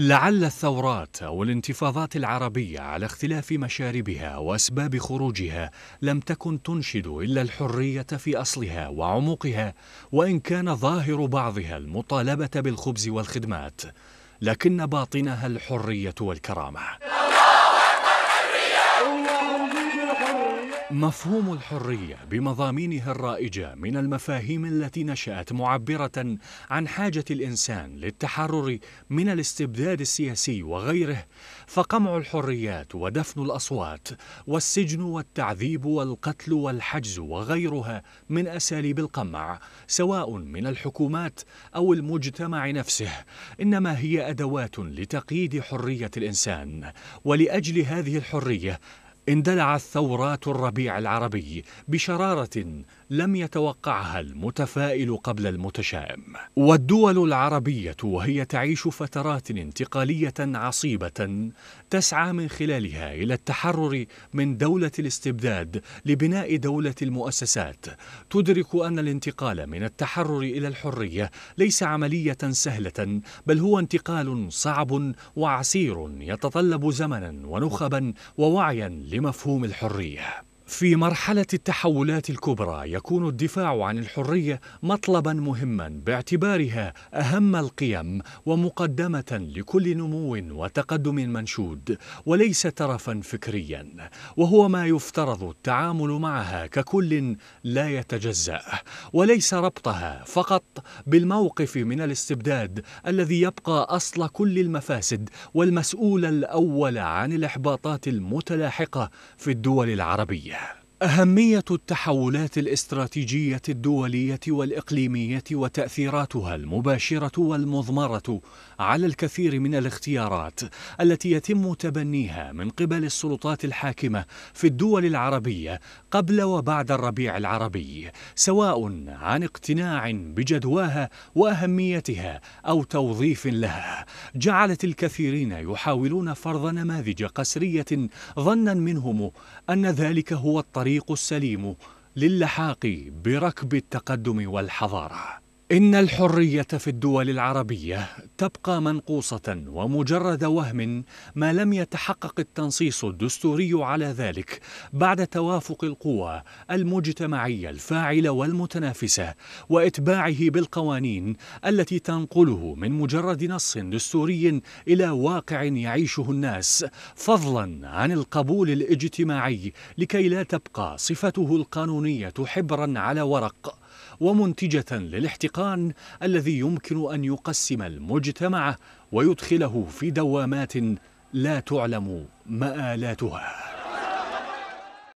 لعل الثورات أو الانتفاضات العربية على اختلاف مشاربها وأسباب خروجها لم تكن تنشد إلا الحرية في أصلها وعمقها وإن كان ظاهر بعضها المطالبة بالخبز والخدمات لكن باطنها الحرية والكرامة مفهوم الحرية بمضامينه الرائجة من المفاهيم التي نشأت معبرة عن حاجة الإنسان للتحرر من الاستبداد السياسي وغيره، فقمع الحريات ودفن الأصوات والسجن والتعذيب والقتل والحجز وغيرها من أساليب القمع، سواء من الحكومات أو المجتمع نفسه، إنما هي أدوات لتقييد حرية الإنسان، ولأجل هذه الحرية اندلعت ثورات الربيع العربي بشرارة لم يتوقعها المتفائل قبل المتشائم والدول العربية وهي تعيش فترات انتقالية عصيبة تسعى من خلالها إلى التحرر من دولة الاستبداد لبناء دولة المؤسسات تدرك أن الانتقال من التحرر إلى الحرية ليس عملية سهلة بل هو انتقال صعب وعسير يتطلب زمنا ونخبا ووعيا لمفهوم الحريه في مرحلة التحولات الكبرى يكون الدفاع عن الحرية مطلبا مهما باعتبارها أهم القيم ومقدمة لكل نمو وتقدم منشود وليس ترفا فكريا وهو ما يفترض التعامل معها ككل لا يتجزأ وليس ربطها فقط بالموقف من الاستبداد الذي يبقى أصل كل المفاسد والمسؤول الأول عن الإحباطات المتلاحقة في الدول العربية أهمية التحولات الاستراتيجية الدولية والإقليمية وتأثيراتها المباشرة والمضمرة على الكثير من الاختيارات التي يتم تبنيها من قبل السلطات الحاكمة في الدول العربية قبل وبعد الربيع العربي، سواء عن اقتناع بجدواها وأهميتها أو توظيف لها. جعلت الكثيرين يحاولون فرض نماذج قسرية ظنا منهم أن ذلك هو الطريق السليم للحاق بركب التقدم والحضاره إن الحرية في الدول العربية تبقى منقوصة ومجرد وهم ما لم يتحقق التنصيص الدستوري على ذلك بعد توافق القوى المجتمعية الفاعلة والمتنافسة وإتباعه بالقوانين التي تنقله من مجرد نص دستوري إلى واقع يعيشه الناس فضلا عن القبول الاجتماعي لكي لا تبقى صفته القانونية حبرا على ورق ومنتجة للاحتقان الذي يمكن أن يقسم المجتمع ويدخله في دوامات لا تعلم مآلاتها